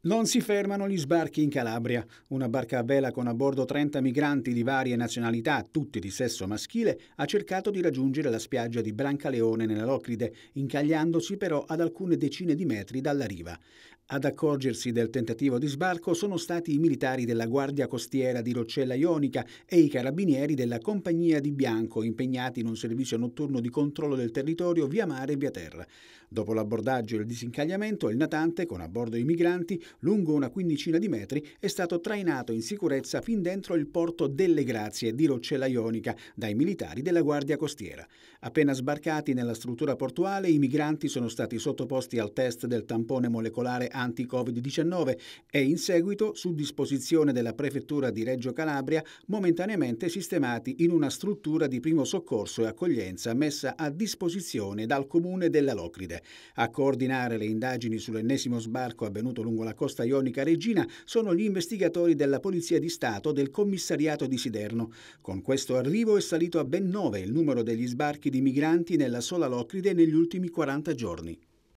Non si fermano gli sbarchi in Calabria. Una barca a vela con a bordo 30 migranti di varie nazionalità, tutti di sesso maschile, ha cercato di raggiungere la spiaggia di Brancaleone nella Locride, incagliandosi però ad alcune decine di metri dalla riva. Ad accorgersi del tentativo di sbarco sono stati i militari della Guardia Costiera di Roccella Ionica e i carabinieri della Compagnia di Bianco impegnati in un servizio notturno di controllo del territorio via mare e via terra. Dopo l'abbordaggio e il disincagliamento, il natante, con a bordo i migranti, lungo una quindicina di metri, è stato trainato in sicurezza fin dentro il porto delle Grazie di Roccella Ionica dai militari della Guardia Costiera. Appena sbarcati nella struttura portuale, i migranti sono stati sottoposti al test del tampone molecolare anti-Covid-19 e in seguito, su disposizione della prefettura di Reggio Calabria, momentaneamente sistemati in una struttura di primo soccorso e accoglienza messa a disposizione dal comune della Locride. A coordinare le indagini sull'ennesimo sbarco avvenuto lungo la Costa Ionica Regina sono gli investigatori della Polizia di Stato del commissariato di Siderno. Con questo arrivo è salito a ben nove il numero degli sbarchi di migranti nella sola Locride negli ultimi 40 giorni.